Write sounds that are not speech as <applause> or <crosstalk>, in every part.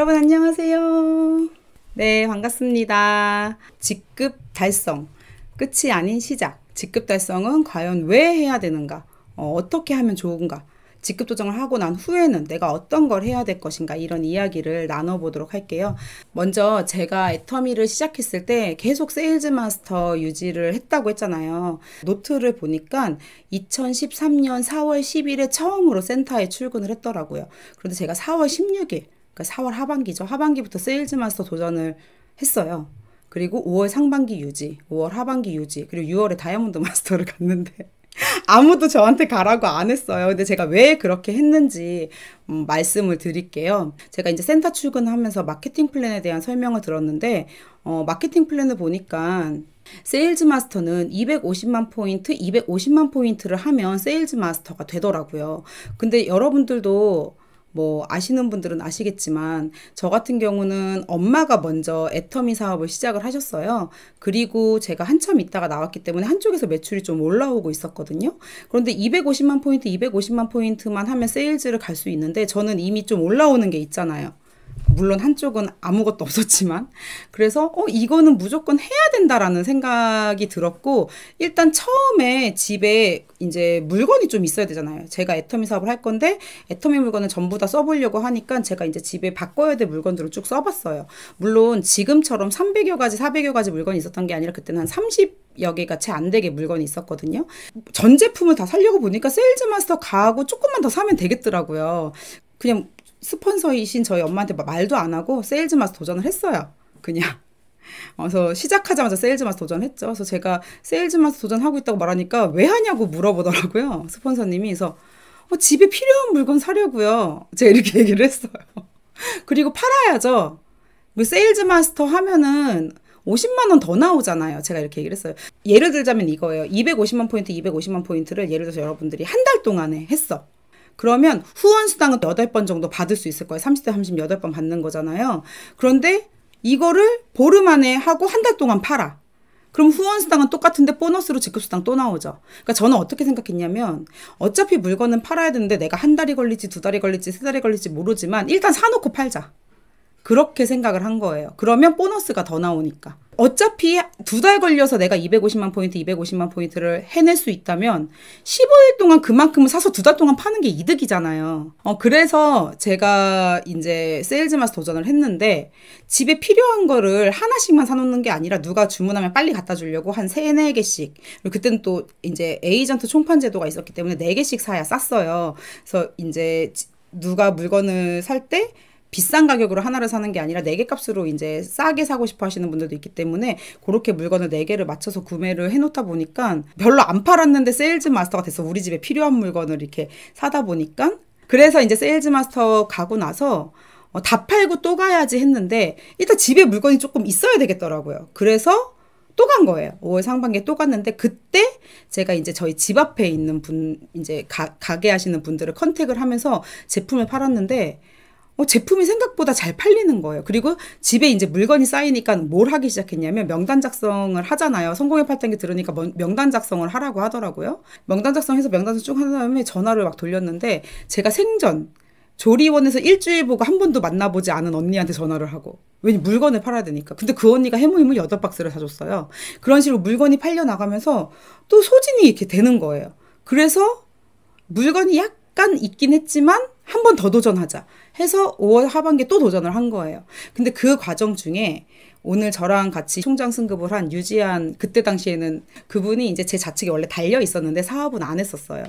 여러분 안녕하세요. 네, 반갑습니다. 직급 달성. 끝이 아닌 시작. 직급 달성은 과연 왜 해야 되는가? 어, 떻게 하면 좋은가? 직급 조정을 하고 난 후에는 내가 어떤 걸 해야 될 것인가 이런 이야기를 나눠보도록 할게요. 먼저 제가 애터미를 시작했을 때 계속 세일즈 마스터 유지를 했다고 했잖아요. 노트를 보니까 2013년 4월 10일에 처음으로 센터에 출근을 했더라고요. 그런데 제가 4월 16일 그러니까 4월 하반기죠. 하반기부터 세일즈 마스터 도전을 했어요. 그리고 5월 상반기 유지, 5월 하반기 유지, 그리고 6월에 다이아몬드 <laughs> 마스터를 갔는데 아무도 저한테 가라고 안 했어요. 근데 제가 왜 그렇게 했는지 음, 말씀을 드릴게요. 제가 이제 센터 출근하면서 마케팅 플랜에 대한 설명을 들었는데 어, 마케팅 플랜을 보니까 세일즈 마스터는 250만 포인트, 250만 포인트를 하면 세일즈 마스터가 되더라고요. 근데 여러분들도 뭐 아시는 분들은 아시겠지만 저 같은 경우는 엄마가 먼저 애터미 사업을 시작을 하셨어요. 그리고 제가 한참 있다가 나왔기 때문에 한쪽에서 매출이 좀 올라오고 있었거든요. 그런데 250만 포인트, 250만 포인트만 하면 세일즈를 갈 수 있는데 저는 이미 좀 올라오는 게 있잖아요. 물론 한쪽은 아무것도 <laughs> 없었지만 그래서 어 이거는 무조건 해야 된다라는 생각이 들었고 일단 처음에 집에 이제 물건이 좀 있어야 되잖아요. 제가 애터미 사업을 할 건데 애터미 물건을 전부 다 써보려고 하니까 제가 이제 집에 바꿔야 될 물건들을 쭉 써봤어요. 물론 지금처럼 300여 가지, 400여 가지 물건이 있었던 게 아니라 그때는 한 30. 여 개가 채 안 되게 물건이 있었거든요. 전 제품을 다 살려고 보니까 세일즈 마스터 가고 조금만 더 사면 되겠더라고요. 그냥 스폰서이신 저희 엄마한테 말도 안 하고 세일즈 마스 도전을 했어요. 그냥. 어, 그래서 시작하자마자 세일즈 마스 도전했죠. 그래서 제가 세일즈 마스 도전하고 있다고 말하니까 왜 하냐고 물어보더라고요. 스폰서님이. 그래서 어, 집에 필요한 물건 사려고요. 제가 이렇게 얘기를 했어요. <laughs> 그리고 팔아야죠. 뭐 세일즈 마스터 하면은 50만 원 더 나오잖아요. 제가 이렇게 얘기를 했어요. 예를 들자면 이거예요. 250만 포인트, 250만 포인트를 예를 들어서 여러분들이 한 달 동안에 했어. 그러면 후원수당은 8번 정도 받을 수 있을 거예요. 3 0대3십여번 받는 거잖아요. 그런데 이거를 보름 안에 하고 한 달 동안 팔아. 그럼 후원수당은 똑같은데 보너스로 직급수당 또 나오죠. 그러니까 저는 어떻게 생각했냐면 어차피 물건은 팔아야 되는데 내가 한 달이 걸릴지 두 달이 걸릴지 세 달이 걸릴지 모르지만 일단 사놓고 팔자. 그렇게 생각을 한 거예요. 그러면 보너스가 더 나오니까. 어차피 두 달 걸려서 내가 250만 포인트, 250만 포인트를 해낼 수 있다면 15일 동안 그만큼은 사서 두 달 동안 파는 게 이득이잖아요. 어, 그래서 제가 이제 세일즈 마스 도전을 했는데 집에 필요한 거를 하나씩만 사놓는 게 아니라 누가 주문하면 빨리 갖다 주려고 한 3, 4개씩. 그리고 그때는 또 이제 에이전트 총판 제도가 있었기 때문에 4개씩 사야 쌌어요. 그래서 이제 누가 물건을 살때 비싼 가격으로 하나를 사는 게 아니라 4개 값으로 이제 싸게 사고 싶어 하시는 분들도 있기 때문에 그렇게 물건을 4 개를 맞춰서 구매를 해놓다 보니까 별로 안 팔았는데 세일즈 마스터가 돼서 우리 집에 필요한 물건을 이렇게 사다 보니까 그래서 이제 세일즈 마스터 가고 나서 어, 다 팔고 또 가야지 했는데 일단 집에 물건이 조금 있어야 되겠더라고요. 그래서 또 간 거예요. 5월 상반기에 또 갔는데 그때 제가 이제 저희 집 앞에 있는 분 이제 가, 가게 하시는 분들을 컨택을 하면서 제품을 팔았는데 어, 제품이 생각보다 잘 팔리는 거예요. 그리고 집에 이제 물건이 쌓이니까 뭘 하기 시작했냐면 명단 작성을 하잖아요. 성공의 팔단계 들으니까 명단 작성을 하라고 하더라고요. 명단 작성해서 명단을 쭉한 다음에 전화를 막 돌렸는데 제가 생전 조리원에서 일주일 보고 한 번도 만나보지 않은 언니한테 전화를 하고 왜냐 물건을 팔아야 되니까 근데 그 언니가 해물물 여덟 박스를 사줬어요 그런 식으로 물건이 팔려 나가면서 또 소진이 이렇게 되는 거예요 그래서 물건이 약간 있긴 했지만 한 번 더 도전하자 해서 5월 하반기에 또 도전을 한 거예요. 근데 그 과정 중에 오늘 저랑 같이 총장 승급을 한 유지한 그때 당시에는 그분이 이제 제 좌측에 원래 달려 있었는데 사업은 안 했었어요.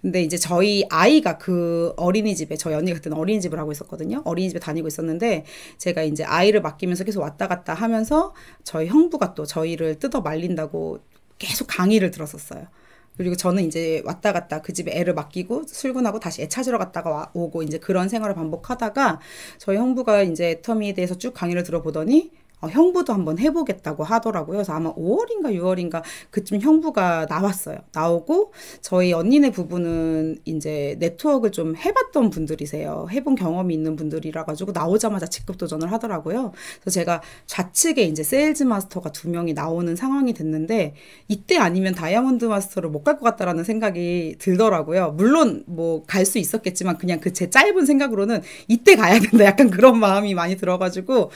근데 이제 저희 아이가 그 어린이집에 저희 언니가 그 어린이집을 하고 있었거든요. 어린이집에 다니고 있었는데 제가 이제 아이를 맡기면서 계속 왔다 갔다 하면서 저희 형부가 또 저희를 뜯어 말린다고 계속 강의를 들었었어요. 그리고 저는 이제 왔다 갔다 그 집에 애를 맡기고 출근하고 다시 애 찾으러 갔다가 와, 오고 이제 그런 생활을 반복하다가 저희 형부가 이제 터미에 대해서 쭉 강의를 들어보더니 어, 형부도 한번 해보겠다고 하더라고요. 그래서 아마 5월인가 6월인가 그쯤 형부가 나왔어요. 나오고 저희 언니네 부부는 이제 네트워크를 좀 해봤던 분들이세요. 해본 경험이 있는 분들이라 가지고 나오자마자 직급 도전을 하더라고요. 그래서 제가 좌측에 이제 세일즈 마스터가 두 명이 나오는 상황이 됐는데 이때 아니면 다이아몬드 마스터를 못 갈 것 같다라는 생각이 들더라고요. 물론 뭐 갈 수 있었겠지만 그냥 그 제 짧은 생각으로는 이때 가야 된다 약간 그런 마음이 많이 들어가지고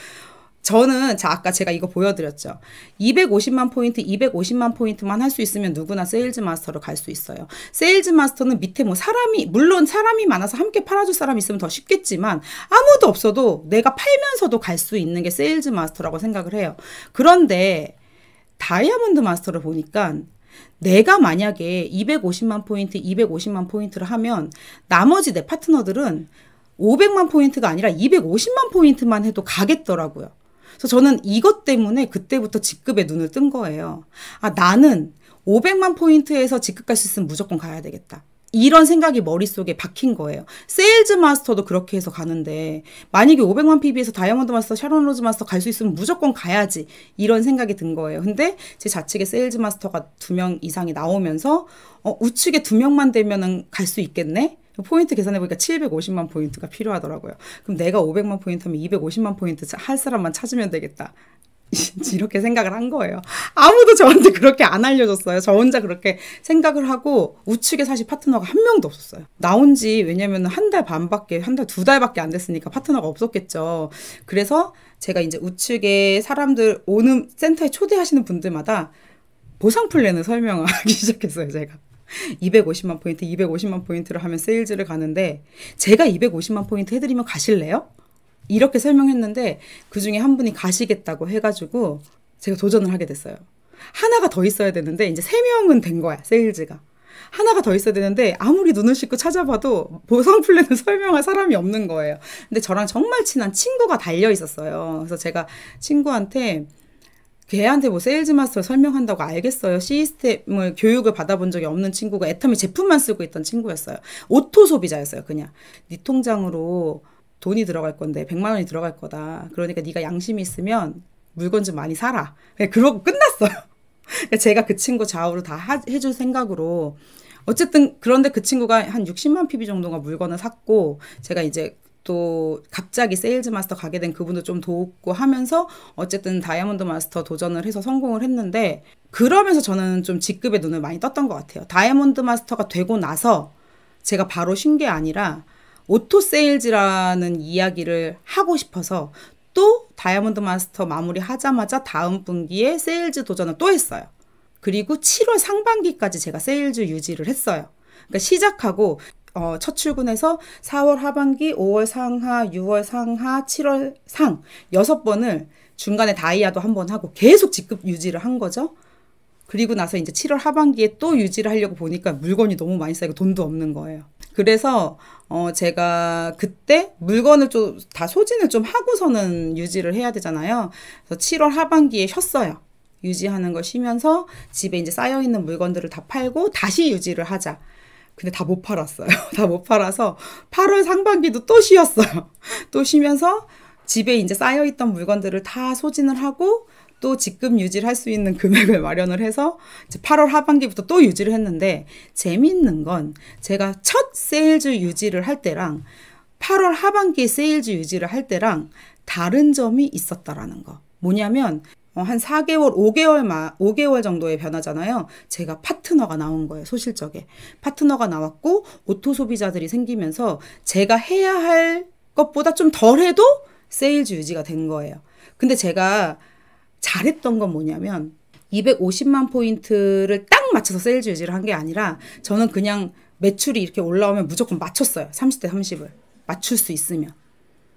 저는 자 아까 제가 이거 보여드렸죠. 250만 포인트, 250만 포인트만 할 수 있으면 누구나 세일즈 마스터로 갈 수 있어요. 세일즈 마스터는 밑에 뭐 사람이 물론 사람이 많아서 함께 팔아줄 사람 이 있으면 더 쉽겠지만 아무도 없어도 내가 팔면서도 갈 수 있는 게 세일즈 마스터라고 생각을 해요. 그런데 다이아몬드 마스터를 보니까 내가 만약에 250만 포인트, 250만 포인트를 하면 나머지 내 파트너들은 500만 포인트가 아니라 250만 포인트만 해도 가겠더라고요. 그래서 저는 이것 때문에 그때부터 직급에 눈을 뜬 거예요. 아, 나는 500만 포인트에서 직급 갈 수 있으면 무조건 가야 되겠다. 이런 생각이 머릿속에 박힌 거예요. 세일즈 마스터도 그렇게 해서 가는데 만약에 500만 PB에서 다이아몬드 마스터, 샤론 로즈 마스터 갈 수 있으면 무조건 가야지 이런 생각이 든 거예요. 근데 제 좌측에 세일즈 마스터가 두 명 이상이 나오면서 어, 우측에 두 명만 되면은 갈 수 있겠네? 포인트 계산해 보니까 750만 포인트가 필요하더라고요. 그럼 내가 500만 포인트면 250만 포인트 할 사람만 찾으면 되겠다. <laughs> 이렇게 생각을 한 거예요. 아무도 저한테 그렇게 안 알려줬어요. 저 혼자 그렇게 생각을 하고 우측에 사실 파트너가 한 명도 없었어요. 나온 지 왜냐면 한 달 반밖에, 한 달 두 달밖에 안 됐으니까 파트너가 없었겠죠. 그래서 제가 이제 우측에 사람들 오는 센터에 초대하시는 분들마다 보상 플랜을 설명하기 <laughs> 시작했어요, 제가. 250만 포인트, 250만 포인트를 하면 세일즈를 가는데 제가 250만 포인트 해드리면 가실래요? 이렇게 설명했는데 그 중에 한 분이 가시겠다고 해가지고 제가 도전을 하게 됐어요. 하나가 더 있어야 되는데 이제 세 명은 된 거야 세일즈가. 하나가 더 있어야 되는데 아무리 눈을 씻고 찾아봐도 보상 플랜을 <laughs> 설명할 사람이 없는 거예요. 근데 저랑 정말 친한 친구가 달려 있었어요. 그래서 제가 친구한테 걔한테 뭐 세일즈 마스터 설명한다고 알겠어요. 시스템을 교육을 받아본 적이 없는 친구가 애터미 제품만 쓰고 있던 친구였어요. 오토 소비자였어요. 그냥 네 통장으로 돈이 들어갈 건데 100만 원이 들어갈 거다. 그러니까 네가 양심이 있으면 물건 좀 많이 사라. 그러고 끝났어요. 그러니까 제가 그 친구 좌우로 다 하, 해줄 생각으로 어쨌든 그런데 그 친구가 한 60만 피비 정도가 물건을 샀고 제가 이제 또 갑자기 세일즈 마스터 가게 된 그분도 좀도우고 하면서 어쨌든 다이아몬드 마스터 도전을 해서 성공을 했는데 그러면서 저는 좀 직급의 눈을 많이 떴던 것 같아요. 다이아몬드 마스터가 되고 나서 제가 바로 쉰 게 아니라 오토 세일즈라는 이야기를 하고 싶어서 또 다이아몬드 마스터 마무리 하자마자 다음 분기에 세일즈 도전을 또 했어요. 그리고 7월 상반기까지 제가 세일즈 유지를 했어요. 그러니까 시작하고 어, 첫 출근에서 4월 하반기, 5월 상하, 6월 상하, 7월 상 여섯 번을 중간에 다이아도 한 번 하고 계속 직급 유지를 한 거죠. 그리고 나서 이제 7월 하반기에 또 유지를 하려고 보니까 물건이 너무 많이 쌓이고 돈도 없는 거예요. 그래서 어 제가 그때 물건을 좀 다 소진을 좀 하고서는 유지를 해야 되잖아요. 그래서 7월 하반기에 쉬었어요. 유지하는 걸 쉬면서 집에 이제 쌓여 있는 물건들을 다 팔고 다시 유지를 하자. 근데 다 못 팔았어요. <laughs> 다 못 팔아서 8월 상반기도 또 쉬었어요. <laughs> 또 쉬면서 집에 이제 쌓여있던 물건들을 다 소진을 하고 또 직급 유지를 할 수 있는 금액을 <laughs> 마련을 해서 이제 8월 하반기부터 또 유지를 했는데 재밌는건 제가 첫 세일즈 유지를 할 때랑 8월 하반기 세일즈 유지를 할 때랑 다른 점이 있었다라는 거. 뭐냐면 어, 한 4개월, 5개월, 마, 5개월 정도의 변화잖아요. 제가 파트너가 나온 거예요, 소실적에. 파트너가 나왔고, 오토 소비자들이 생기면서 제가 해야 할 것보다 좀 덜 해도 세일즈 유지가 된 거예요. 근데 제가 잘했던 건 뭐냐면, 250만 포인트를 딱 맞춰서 세일즈 유지를 한 게 아니라, 저는 그냥 매출이 이렇게 올라오면 무조건 맞췄어요. 30대 30을. 맞출 수 있으면.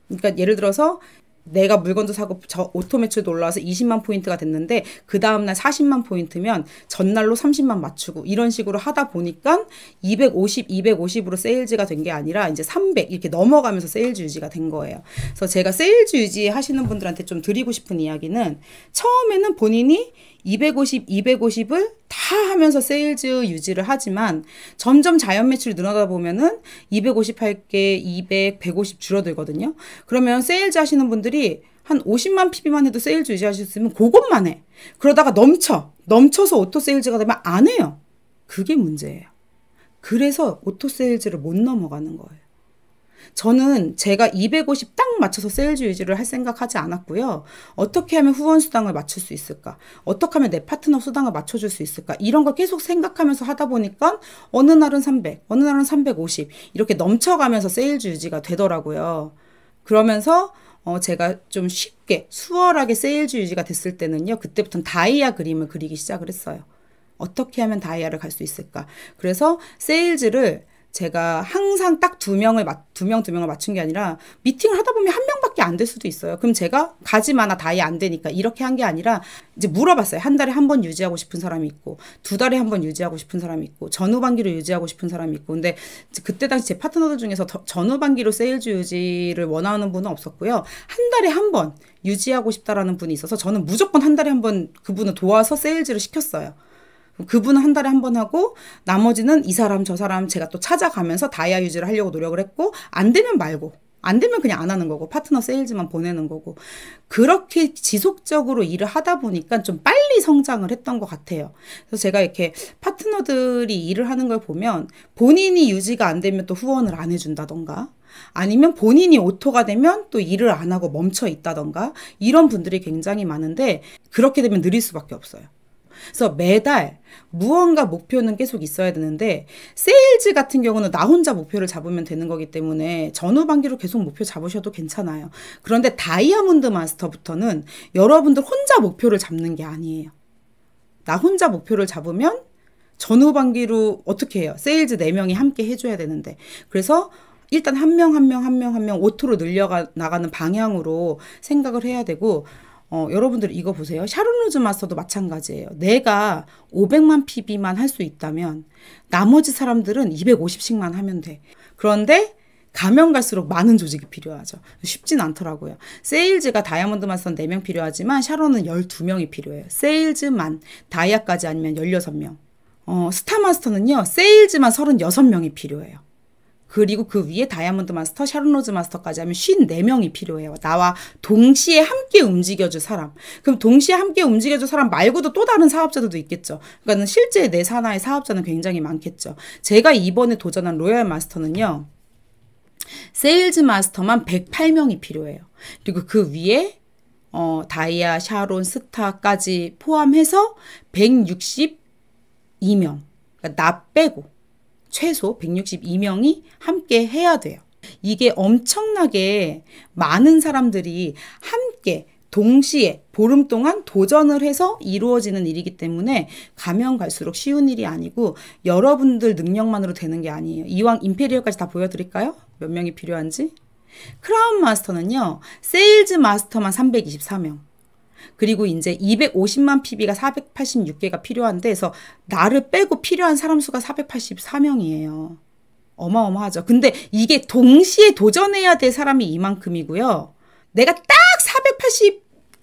그러니까 예를 들어서 내가 물건도 사고 저 오토 매출도 올라와서 20만 포인트가 됐는데 그 다음날 40만 포인트면 전날로 30만 맞추고 이런 식으로 하다 보니까 250, 250으로 세일즈가 된 게 아니라 이제 300 이렇게 넘어가면서 세일즈 유지가 된 거예요. 그래서 제가 세일즈 유지 하시는 분들한테 좀 드리고 싶은 이야기는 처음에는 본인이 250, 250을 다 하면서 세일즈 유지를 하지만 점점 자연 매출이 늘어나다 보면은 258개, 200, 150 줄어들거든요. 그러면 세일즈 하시는 분들이 한 50만 PB만 해도 세일즈 유지하실 수 있으면 그것만 해. 그러다가 넘쳐. 넘쳐서 오토 세일즈가 되면 안 해요. 그게 문제예요. 그래서 오토 세일즈를 못 넘어가는 거예요. 저는 제가 250 딱 맞춰서 세일즈 유지를 할 생각하지 않았고요. 어떻게 하면 후원 수당을 맞출 수 있을까? 어떻게 하면 내 파트너 수당을 맞춰줄 수 있을까? 이런 걸 계속 생각하면서 하다 보니까 어느 날은 300, 어느 날은 350 이렇게 넘쳐가면서 세일즈 유지가 되더라고요. 그러면서 어, 제가 좀 쉽게 수월하게 세일즈 유지가 됐을 때는요. 그때부터 다이아 그림을 그리기 시작을 했어요. 어떻게 하면 다이아를 갈 수 있을까? 그래서 세일즈를 제가 항상 딱 두 명을 두 명 두 명을 맞춘 게 아니라 미팅을 하다 보면 한 명밖에 안 될 수도 있어요. 그럼 제가 가지마나 다이 안 되니까 이렇게 한 게 아니라 이제 물어봤어요. 한 달에 한 번 유지하고 싶은 사람이 있고 두 달에 한 번 유지하고 싶은 사람이 있고 전후반기로 유지하고 싶은 사람이 있고 근데 그때 당시 제 파트너들 중에서 전후반기로 세일즈 유지를 원하는 분은 없었고요. 한 달에 한 번 유지하고 싶다라는 분이 있어서 저는 무조건 한 달에 한 번 그분을 도와서 세일즈를 시켰어요. 그분은 한 달에 한 번 하고 나머지는 이 사람 저 사람 제가 또 찾아가면서 다이아 유지를 하려고 노력을 했고 안 되면 말고 안 되면 그냥 안 하는 거고 파트너 세일즈만 보내는 거고 그렇게 지속적으로 일을 하다 보니까 좀 빨리 성장을 했던 것 같아요. 그래서 제가 이렇게 파트너들이 일을 하는 걸 보면 본인이 유지가 안 되면 또 후원을 안 해준다던가 아니면 본인이 오토가 되면 또 일을 안 하고 멈춰 있다던가 이런 분들이 굉장히 많은데 그렇게 되면 느릴 수밖에 없어요. 그래서 매달 무언가 목표는 계속 있어야 되는데 세일즈 같은 경우는 나 혼자 목표를 잡으면 되는 거기 때문에 전후반기로 계속 목표 잡으셔도 괜찮아요. 그런데 다이아몬드 마스터부터는 여러분들 혼자 목표를 잡는 게 아니에요. 나 혼자 목표를 잡으면 전후반기로 어떻게 해요? 세일즈 4명이 함께 해줘야 되는데. 그래서 일단 한 명 한 명 한 명 한 명 오토로 늘려가 나가는 방향으로 생각을 해야 되고 어, 여러분들 이거 보세요. 샤론 로즈 마스터도 마찬가지예요. 내가 500만 PB만 할 수 있다면 나머지 사람들은 250씩만 하면 돼. 그런데 가면 갈수록 많은 조직이 필요하죠. 쉽진 않더라고요. 세일즈가 다이아몬드 마스터는 4명 필요하지만 샤론은 12명이 필요해요. 세일즈만 다이아까지 아니면 16명. 어, 스타 마스터는요. 세일즈만 36명이 필요해요. 그리고 그 위에 다이아몬드 마스터, 샤론로즈 마스터까지 하면 54명이 필요해요. 나와 동시에 함께 움직여줄 사람. 그럼 동시에 함께 움직여줄 사람 말고도 또 다른 사업자들도 있겠죠. 그러니까 실제 내 산하의 사업자는 굉장히 많겠죠. 제가 이번에 도전한 로얄 마스터는요. 세일즈 마스터만 108명이 필요해요. 그리고 그 위에 어, 다이아, 샤론, 스타까지 포함해서 162명. 그러니까 나 빼고 최소 162명이 함께 해야 돼요. 이게 엄청나게 많은 사람들이 함께 동시에 보름 동안 도전을 해서 이루어지는 일이기 때문에 가면 갈수록 쉬운 일이 아니고 여러분들 능력만으로 되는 게 아니에요. 이왕 임페리얼까지 다 보여드릴까요? 몇 명이 필요한지? 크라운 마스터는요, 세일즈 마스터만 324명. 그리고 이제 250만 PB가 486개가 필요한데 해서 나를 빼고 필요한 사람 수가 484명이에요. 어마어마하죠. 근데 이게 동시에 도전해야 될 사람이 이만큼이고요. 내가 딱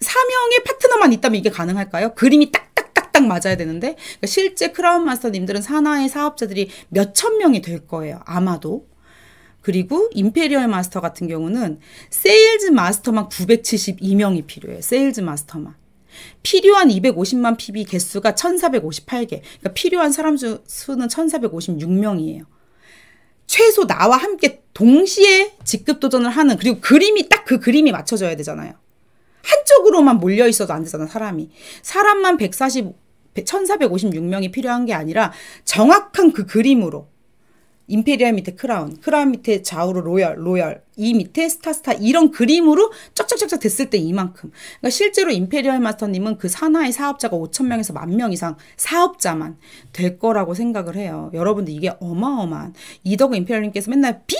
484명의 파트너만 있다면 이게 가능할까요? 그림이 딱 딱딱 맞아야 되는데 그러니까 실제 크라운 마스터님들은 산하의 사업자들이 몇천 명이 될 거예요. 아마도. 그리고 임페리얼 마스터 같은 경우는 세일즈 마스터만 972명이 필요해요. 세일즈 마스터만. 필요한 250만 PB 개수가 1458개. 그러니까 필요한 사람 수, 는 1456명이에요. 최소 나와 함께 동시에 직급 도전을 하는 그리고 그림이 딱 그 그림이 맞춰져야 되잖아요. 한쪽으로만 몰려 있어도 안 되잖아, 사람이. 사람만 145 1456명이 필요한 게 아니라 정확한 그 그림으로 임페리얼 밑에 크라운, 크라운 밑에 좌우로 로열, 로열, 이 밑에 스타, 스타 이런 그림으로 쩍쩍쩍쩍 됐을 때 이만큼. 그러니까 실제로 임페리얼 마스터님은 그 산하의 사업자가 5천 명에서 만명 이상 사업자만 될 거라고 생각을 해요. 여러분들 이게 어마어마한 이덕우 임페리얼님께서 맨날 비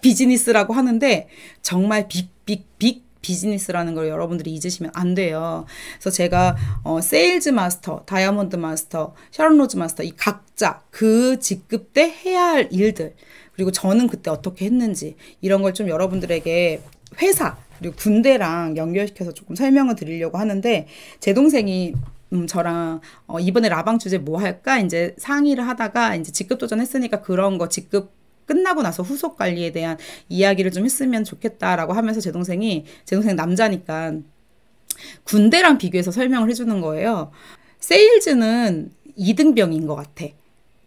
비즈니스라고 하는데 정말 빅 빅, 빅, 비즈니스라는 걸 여러분들이 잊으시면 안 돼요. 그래서 제가 어, 세일즈 마스터, 다이아몬드 마스터, 샤론 로즈 마스터 이 각자 그 직급 때 해야 할 일들 그리고 저는 그때 어떻게 했는지 이런 걸 좀 여러분들에게 회사 그리고 군대랑 연결시켜서 조금 설명을 드리려고 하는데 제 동생이 음, 저랑 어, 이번에 라방 주제 뭐 할까 이제 상의를 하다가 이제 직급 도전했으니까 그런 거 직급 끝나고 나서 후속 관리에 대한 이야기를 좀 했으면 좋겠다라고 하면서 제 동생이 제 동생 남자니까 군대랑 비교해서 설명을 해주는 거예요. 세일즈는 2등병인 것 같아.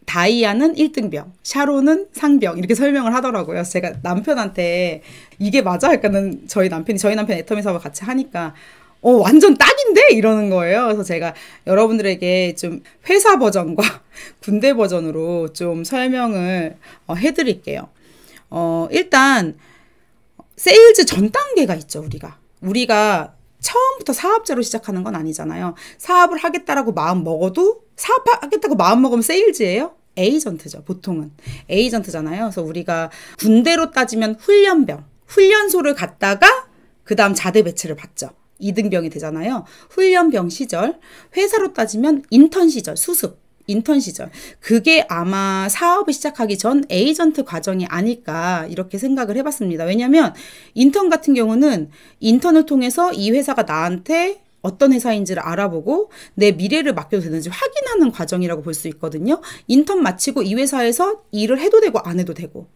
다이아는 1등병, 샤론은 상병 이렇게 설명을 하더라고요. 제가 남편한테 이게 맞아? 약간은 저희 남편이 저희 남편 애터미 사업 을 같이 하니까 어, 완전 딱인데? 이러는 거예요. 그래서 제가 여러분들에게 좀 회사 버전과 <laughs> 군대 버전으로 좀 설명을 어, 해드릴게요. 어, 일단, 세일즈 전 단계가 있죠, 우리가. 우리가 처음부터 사업자로 시작하는 건 아니잖아요. 사업을 하겠다라고 마음 먹어도 사업하겠다고 마음 먹으면 세일즈예요? 에이전트죠, 보통은. 에이전트잖아요. 그래서 우리가 군대로 따지면 훈련병, 훈련소를 갔다가 그 다음 자대 배치를 받죠. 2등병이 되잖아요. 훈련병 시절, 회사로 따지면 인턴 시절, 수습. 인턴 시절. 그게 아마 사업을 시작하기 전 에이전트 과정이 아닐까 이렇게 생각을 해봤습니다. 왜냐면 하 인턴 같은 경우는 인턴을 통해서 이 회사가 나한테 어떤 회사인지를 알아보고 내 미래를 맡겨도 되는지 확인하는 과정이라고 볼 수 있거든요. 인턴 마치고 이 회사에서 일을 해도 되고 안 해도 되고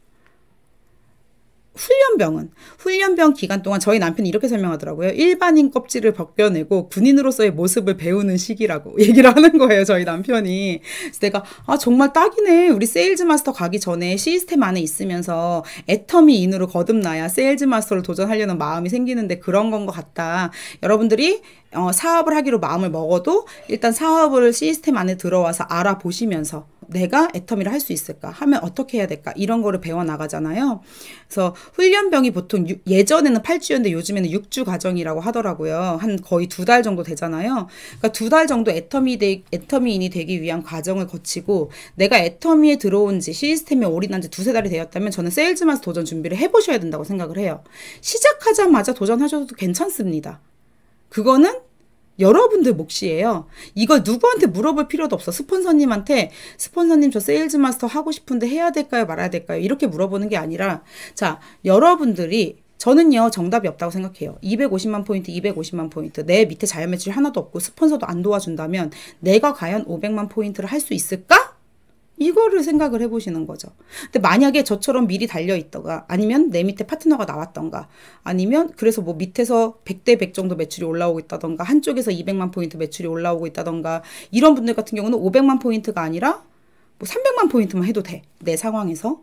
훈련병은 훈련병 기간 동안 저희 남편이 이렇게 설명하더라고요. 일반인 껍질을 벗겨내고 군인으로서의 모습을 배우는 시기라고 <laughs> 얘기를 하는 거예요. 저희 남편이. 그래서 내가 아 정말 딱이네. 우리 세일즈 마스터 가기 전에 시스템 안에 있으면서 애터미 인으로 거듭나야 세일즈 마스터를 도전하려는 마음이 생기는데 그런 건 것 같다. 여러분들이 어, 사업을 하기로 마음을 먹어도 일단 사업을 시스템 안에 들어와서 알아보시면서 내가 애터미를 할 수 있을까? 하면 어떻게 해야 될까? 이런 거를 배워나가잖아요. 그래서 훈련병이 보통 유, 예전에는 8주였는데 요즘에는 6주 과정이라고 하더라고요. 한 거의 두 달 정도 되잖아요. 그러니까 두 달 정도 애터미 되, 애터미인이 되기 위한 과정을 거치고 내가 애터미에 들어온 지 시스템에 올인한 지 두세 달이 되었다면 저는 세일즈마스 도전 준비를 해보셔야 된다고 생각을 해요. 시작하자마자 도전하셔도 괜찮습니다. 그거는 여러분들 몫이에요. 이걸 누구한테 물어볼 필요도 없어. 스폰서님한테 스폰서님 저 세일즈 마스터 하고 싶은데 해야 될까요? 말아야 될까요? 이렇게 물어보는 게 아니라 자, 여러분들이 저는요 정답이 없다고 생각해요. 250만 포인트, 250만 포인트 내 밑에 자연 매출 하나도 없고 스폰서도 안 도와준다면 내가 과연 500만 포인트를 할 수 있을까? 이거를 생각을 해보시는 거죠. 근데 만약에 저처럼 미리 달려있다가 아니면 내 밑에 파트너가 나왔던가 아니면 그래서 뭐 밑에서 100대 100 정도 매출이 올라오고 있다던가 한쪽에서 200만 포인트 매출이 올라오고 있다던가 이런 분들 같은 경우는 500만 포인트가 아니라 뭐 300만 포인트만 해도 돼. 내 상황에서.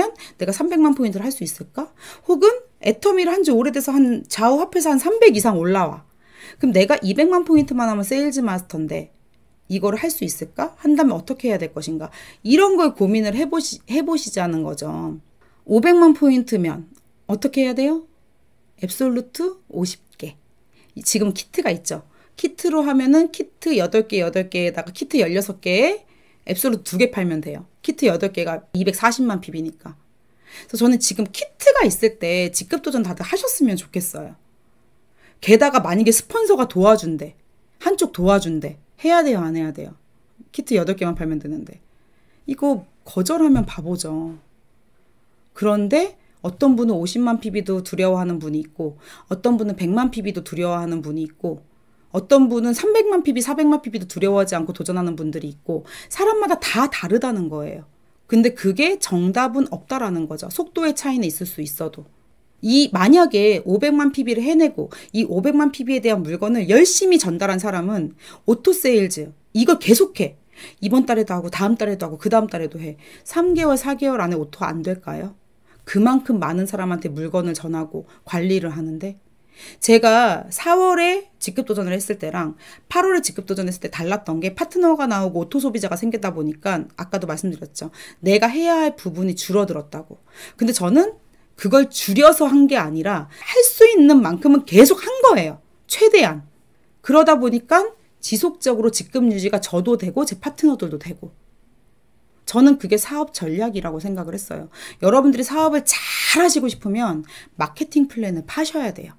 그러면 내가 300만 포인트를 할 수 있을까? 혹은 애터미를 한 지 오래돼서 한 좌우 합해서 한 300 이상 올라와. 그럼 내가 200만 포인트만 하면 세일즈 마스터인데 이걸할수 있을까? 한다면 어떻게 해야 될 것인가? 이런 걸 고민을 해보시, 해보시자는 거죠. 500만 포인트면 어떻게 해야 돼요? 앱솔루트 50개. 지금 키트가 있죠. 키트로 하면은 키트 8개, 8개에다가 키트 16개에 앱솔루트 2개 팔면 돼요. 키트 8개가 240만 핍이니까. 그래서 저는 지금 키트가 있을 때 직급 도전 다들 하셨으면 좋겠어요. 게다가 만약에 스폰서가 도와준대. 한쪽 도와준대. 해야 돼요, 안 해야 돼요? 키트 8개만 팔면 되는데. 이거 거절하면 바보죠. 그런데 어떤 분은 50만 PB도 두려워하는 분이 있고, 어떤 분은 100만 PB도 두려워하는 분이 있고, 어떤 분은 300만 PB, 400만 PB도 두려워하지 않고 도전하는 분들이 있고, 사람마다 다 다르다는 거예요. 근데 그게 정답은 없다라는 거죠. 속도의 차이는 있을 수 있어도. 이 만약에 500만 PB를 해내고 이 500만 PB에 대한 물건을 열심히 전달한 사람은 오토 세일즈 이걸 계속해. 이번 달에도 하고 다음 달에도 하고 그 다음 달에도 해. 3개월, 4개월 안에 오토 안 될까요? 그만큼 많은 사람한테 물건을 전하고 관리를 하는데 제가 4월에 직급 도전을 했을 때랑 8월에 직급 도전했을 때 달랐던 게 파트너가 나오고 오토 소비자가 생겼다 보니까 아까도 말씀드렸죠. 내가 해야 할 부분이 줄어들었다고. 근데 저는 그걸 줄여서 한 게 아니라 할 수 있는 만큼은 계속 한 거예요. 최대한. 그러다 보니까 지속적으로 직급 유지가 저도 되고 제 파트너들도 되고. 저는 그게 사업 전략이라고 생각을 했어요. 여러분들이 사업을 잘 하시고 싶으면 마케팅 플랜을 파셔야 돼요.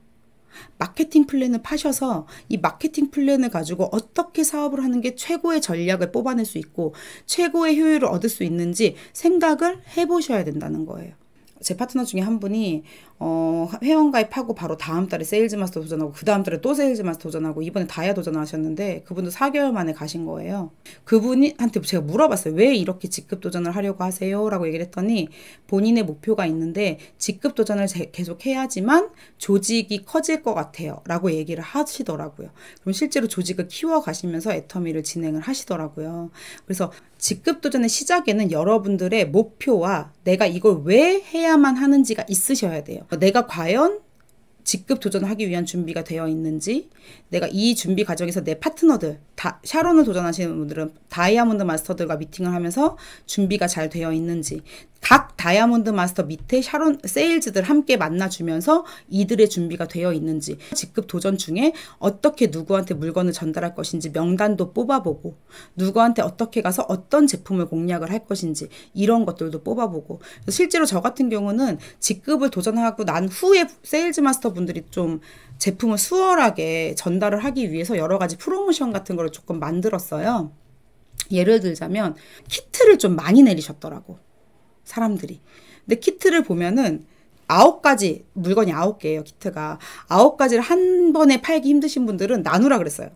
마케팅 플랜을 파셔서 이 마케팅 플랜을 가지고 어떻게 사업을 하는 게 최고의 전략을 뽑아낼 수 있고 최고의 효율을 얻을 수 있는지 생각을 해보셔야 된다는 거예요. 제 파트너 중에 한 분이 어, 회원 가입하고 바로 다음 달에 세일즈 마스터 도전하고 그 다음 달에 또 세일즈 마스터 도전하고 이번에 다이아 도전하셨는데 그분도 4개월 만에 가신 거예요. 그분 한테 제가 물어봤어요. 왜 이렇게 직급 도전을 하려고 하세요? 라고 얘기를 했더니 본인의 목표가 있는데 직급 도전을 계속 해야지만 조직이 커질 것 같아요. 라고 얘기를 하시더라고요. 그럼 실제로 조직을 키워 가시면서 애터미를 진행을 하시더라고요. 그래서 직급 도전의 시작에는 여러분들의 목표와 내가 이걸 왜 해야만 하는지가 있으셔야 돼요. 내가 과연 직급 도전하기 위한 준비가 되어 있는지 내가 이 준비 과정에서 내 파트너들 다 샤론을 도전하시는 분들은 다이아몬드 마스터들과 미팅을 하면서 준비가 잘 되어 있는지 각 다이아몬드 마스터 밑에 샤론 세일즈들 함께 만나주면서 이들의 준비가 되어 있는지 직급 도전 중에 어떻게 누구한테 물건을 전달할 것인지 명단도 뽑아보고 누구한테 어떻게 가서 어떤 제품을 공략을 할 것인지 이런 것들도 뽑아보고 실제로 저 같은 경우는 직급을 도전하고 난 후에 세일즈 마스터 분들이 좀 제품을 수월하게 전달을 하기 위해서 여러 가지 프로모션 같은 걸 조금 만들었어요. 예를 들자면 키트를 좀 많이 내리셨더라고. 사람들이. 근데 키트를 보면은 아홉 가지 물건이 아홉 개예요 키트가 아홉 가지를 한 번에 팔기 힘드신 분들은 나누라 그랬어요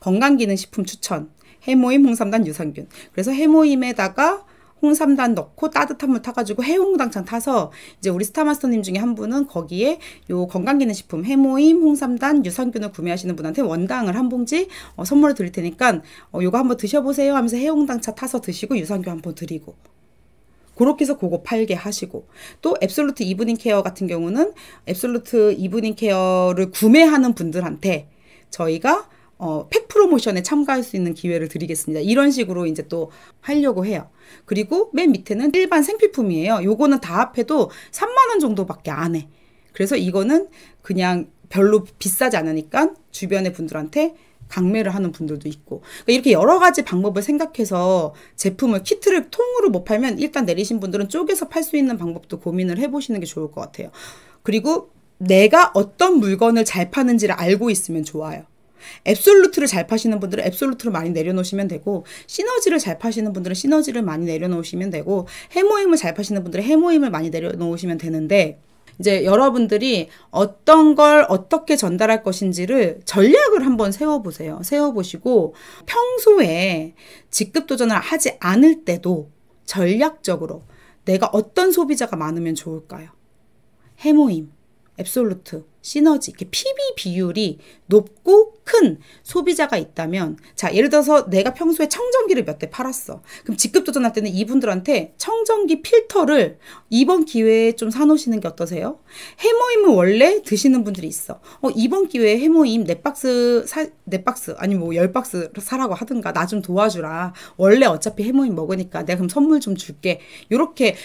건강기능식품 추천 해모임 홍삼단 유산균 그래서 해모임에다가 홍삼단 넣고 따뜻한 물 타가지고 해홍당창 타서 이제 우리 스타마스터님 중에 한 분은 거기에 요 건강기능식품 해모임 홍삼단 유산균을 구매하시는 분한테 원당을 한 봉지 어, 선물을 드릴 테니까 어, 요거 한 번 드셔보세요 하면서 해홍당차 타서 드시고 유산균 한 번 드리고 그렇게 해서 그거 팔게 하시고 또 앱솔루트 이브닝 케어 같은 경우는 앱솔루트 이브닝 케어를 구매하는 분들한테 저희가 어, 팩 프로모션에 참가할 수 있는 기회를 드리겠습니다. 이런 식으로 이제 또 하려고 해요. 그리고 맨 밑에는 일반 생필품이에요. 요거는 다 합해도 3만원 정도밖에 안 해. 그래서 이거는 그냥 별로 비싸지 않으니까 주변의 분들한테 강매를 하는 분들도 있고 그러니까 이렇게 여러 가지 방법을 생각해서 제품을 키트를 통으로 못 뭐 팔면 일단 내리신 분들은 쪼개서 팔 수 있는 방법도 고민을 해보시는 게 좋을 것 같아요. 그리고 내가 어떤 물건을 잘 파는지를 알고 있으면 좋아요. 앱솔루트를 잘 파시는 분들은 앱솔루트를 많이 내려놓으시면 되고 시너지를 잘 파시는 분들은 시너지를 많이 내려놓으시면 되고 해모임을 잘 파시는 분들은 해모임을 많이 내려놓으시면 되는데 이제 여러분들이 어떤 걸 어떻게 전달할 것인지를 전략을 한번 세워보세요. 세워보시고 평소에 직급 도전을 하지 않을 때도 전략적으로 내가 어떤 소비자가 많으면 좋을까요? 해모임, 앱솔루트, 시너지, 이렇게 PB 비율이 높고 큰 소비자가 있다면, 자, 예를 들어서 내가 평소에 청정기를 몇 대 팔았어. 그럼 직급 도전할 때는 이분들한테 청정기 필터를 이번 기회에 좀 사놓으시는 게 어떠세요? 해모임은 원래 드시는 분들이 있어. 어, 이번 기회에 해모임 네 박스 사, 네 박스, 아니 뭐 열 박스 사라고 하든가, 나 좀 도와주라. 원래 어차피 해모임 먹으니까 내가 그럼 선물 좀 줄게. 요렇게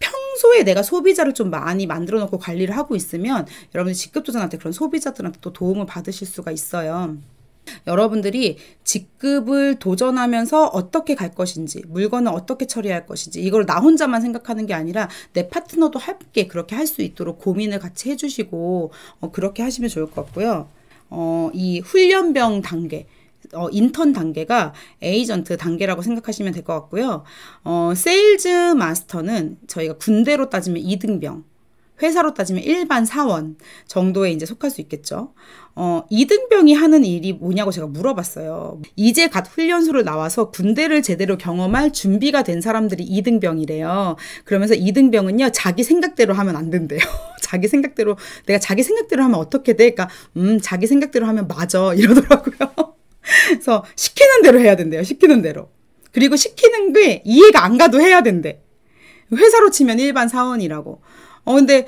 평소에 내가 소비자를 좀 많이 만들어 놓고 관리를 하고 있으면 여러분이 직급조정한테 그런 소비자들한테 또 도움을 받으실 수가 있어요. 여러분들이 직급을 도전하면서 어떻게 갈 것인지, 물건을 어떻게 처리할 것인지, 이걸 나 혼자만 생각하는 게 아니라 내 파트너도 함께 그렇게 할 수 있도록 고민을 같이 해주시고, 어, 그렇게 하시면 좋을 것 같고요. 어, 이 훈련병 단계. 어, 인턴 단계가 에이전트 단계라고 생각하시면 될 것 같고요. 어, 세일즈 마스터는 저희가 군대로 따지면 2등병, 회사로 따지면 일반 사원 정도에 이제 속할 수 있겠죠. 어, 2등병이 하는 일이 뭐냐고 제가 물어봤어요. 이제 갓 훈련소를 나와서 군대를 제대로 경험할 준비가 된 사람들이 2등병이래요. 그러면서 2등병은요, 자기 생각대로 하면 안 된대요. <laughs> 자기 생각대로, 내가 자기 생각대로 하면 어떻게 돼? 그러니까, 음, 자기 생각대로 하면 맞아. <laughs> 이러더라고요. 그래서 시키는 대로 해야 된대요. 시키는 대로. 그리고 시키는 게 이해가 안 가도 해야 된대. 회사로 치면 일반 사원이라고. 어, 근데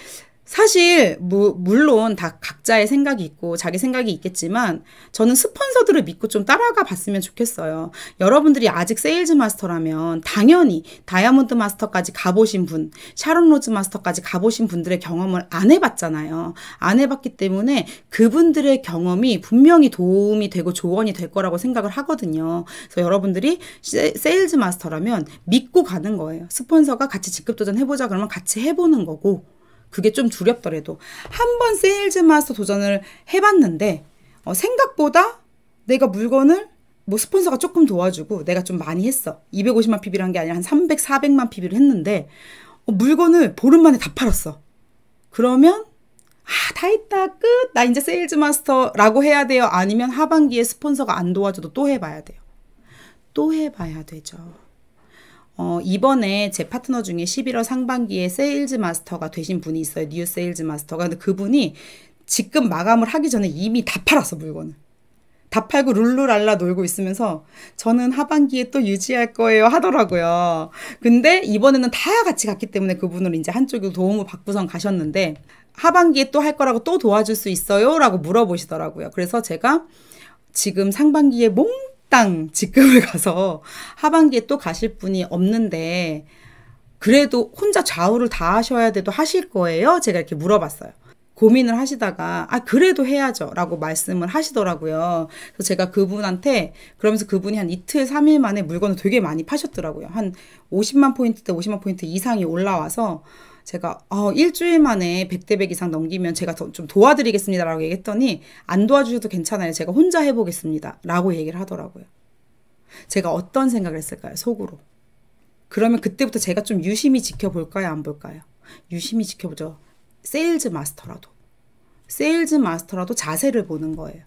사실 무, 물론 다 각자의 생각이 있고 자기 생각이 있겠지만 저는 스폰서들을 믿고 좀 따라가 봤으면 좋겠어요. 여러분들이 아직 세일즈 마스터라면 당연히 다이아몬드 마스터까지 가보신 분, 샤론 로즈 마스터까지 가보신 분들의 경험을 안 해봤잖아요. 안 해봤기 때문에 그분들의 경험이 분명히 도움이 되고 조언이 될 거라고 생각을 하거든요. 그래서 여러분들이 세, 세일즈 마스터라면 믿고 가는 거예요. 스폰서가 같이 직급 도전 해보자 그러면 같이 해보는 거고 그게 좀 두렵더라도 한 번 세일즈 마스터 도전을 해봤는데 어, 생각보다 내가 물건을 뭐 스폰서가 조금 도와주고 내가 좀 많이 했어. 250만 PB란 게 아니라 한 300, 400만 p b 를 했는데 어, 물건을 보름 만에 다 팔았어. 그러면 아, 다 했다. 끝. 나 이제 세일즈 마스터라고 해야 돼요. 아니면 하반기에 스폰서가 안 도와줘도 또 해봐야 돼요. 또 해봐야 되죠. 어, 이번에 제 파트너 중에 11월 상반기에 세일즈 마스터가 되신 분이 있어요. 뉴 세일즈 마스터가. 근데 그분이 지금 마감을 하기 전에 이미 다 팔았어, 물건을. 다 팔고 룰루랄라 놀고 있으면서 저는 하반기에 또 유지할 거예요 하더라고요. 근데 이번에는 다 같이 갔기 때문에 그분을 이제 한쪽으로 도움을 받고선 가셨는데 하반기에 또 할 거라고 또 도와줄 수 있어요? 라고 물어보시더라고요. 그래서 제가 지금 상반기에 뭔땅 직급을 <laughs> 가서 하반기에 또 가실 분이 없는데 그래도 혼자 좌우를 다 하셔야 돼도 하실 거예요? 제가 이렇게 물어봤어요. 고민을 하시다가 아 그래도 해야죠 라고 말씀을 하시더라고요. 그래서 제가 그분한테 그러면서 그분이 한 이틀 삼일 만에 물건을 되게 많이 파셨더라고요. 한 50만 포인트 대 50만 포인트 이상이 올라와서 제가 어, 일주일 만에 100대 100 이상 넘기면 제가 더, 좀 도와드리겠습니다라고 얘기했더니 안 도와주셔도 괜찮아요. 제가 혼자 해보겠습니다라고 얘기를 하더라고요. 제가 어떤 생각을 했을까요? 속으로. 그러면 그때부터 제가 좀 유심히 지켜볼까요? 안 볼까요? 유심히 지켜보죠. 세일즈 마스터라도. 세일즈 마스터라도 자세를 보는 거예요.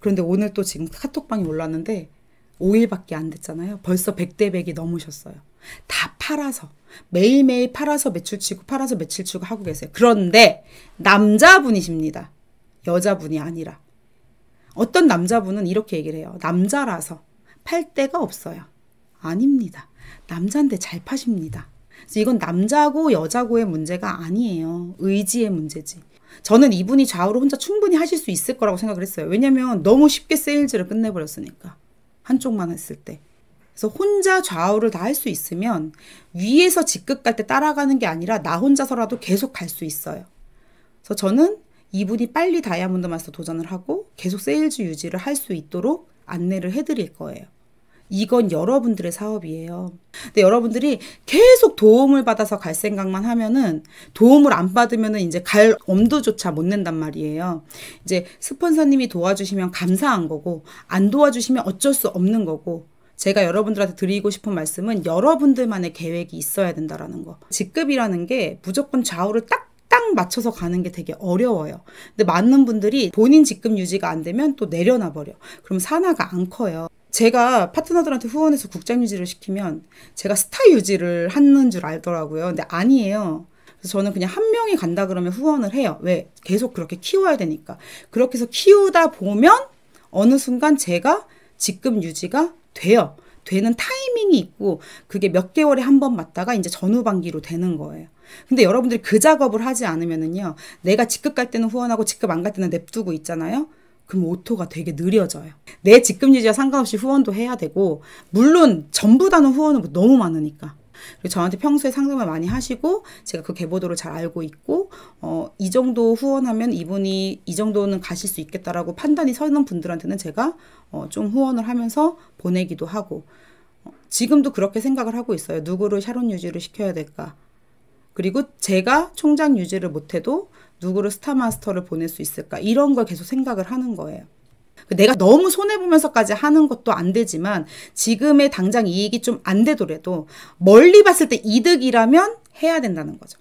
그런데 오늘 또 지금 카톡방이 올랐는데 5일밖에 안 됐잖아요. 벌써 100대 100이 넘으셨어요. 다 팔아서 매일매일 팔아서 매출 치고 팔아서 매출 치고 하고 계세요. 그런데 남자분이십니다. 여자분이 아니라. 어떤 남자분은 이렇게 얘기를 해요. 남자라서 팔 데가 없어요. 아닙니다. 남자인데 잘 파십니다. 그래서 이건 남자고 여자고의 문제가 아니에요. 의지의 문제지. 저는 이분이 좌우로 혼자 충분히 하실 수 있을 거라고 생각을 했어요. 왜냐면 너무 쉽게 세일즈를 끝내버렸으니까. 한쪽만 했을 때. 그래서 혼자 좌우를 다 할 수 있으면 위에서 직급 갈 때 따라가는 게 아니라 나 혼자서라도 계속 갈 수 있어요. 그래서 저는 이분이 빨리 다이아몬드 마스터 도전을 하고 계속 세일즈 유지를 할 수 있도록 안내를 해드릴 거예요. 이건 여러분들의 사업이에요. 근데 여러분들이 계속 도움을 받아서 갈 생각만 하면은 도움을 안 받으면은 이제 갈 엄두조차 못 낸단 말이에요. 이제 스폰서님이 도와주시면 감사한 거고 안 도와주시면 어쩔 수 없는 거고 제가 여러분들한테 드리고 싶은 말씀은 여러분들만의 계획이 있어야 된다라는 거. 직급이라는 게 무조건 좌우를 딱딱 맞춰서 가는 게 되게 어려워요. 근데 맞는 분들이 본인 직급 유지가 안 되면 또 내려놔 버려. 그럼 산화가 안 커요. 제가 파트너들한테 후원해서 국장 유지를 시키면 제가 스타 유지를 하는 줄 알더라고요. 근데 아니에요. 그래서 저는 그냥 한 명이 간다 그러면 후원을 해요. 왜? 계속 그렇게 키워야 되니까. 그렇게 해서 키우다 보면 어느 순간 제가 직급 유지가 돼요. 되는 타이밍이 있고 그게 몇 개월에 한 번 맞다가 이제 전후반기로 되는 거예요. 근데 여러분들이 그 작업을 하지 않으면은요. 내가 직급 갈 때는 후원하고 직급 안 갈 때는 냅두고 있잖아요. 그럼 오토가 되게 느려져요. 내 직급 유지와 상관없이 후원도 해야 되고 물론 전부 다는 후원은 너무 많으니까. 그리고 저한테 평소에 상담을 많이 하시고 제가 그 계보도를 잘 알고 있고 어, 이 정도 후원하면 이분이 이 정도는 가실 수 있겠다라고 판단이 서는 분들한테는 제가 어, 좀 후원을 하면서 보내기도 하고 어, 지금도 그렇게 생각을 하고 있어요. 누구를 샤론 유지를 시켜야 될까? 그리고 제가 총장 유지를 못해도 누구를 스타마스터를 보낼 수 있을까? 이런 걸 계속 생각을 하는 거예요. 내가 너무 손해보면서까지 하는 것도 안 되지만 지금의 당장 이익이 좀 안 되더라도 멀리 봤을 때 이득이라면 해야 된다는 거죠.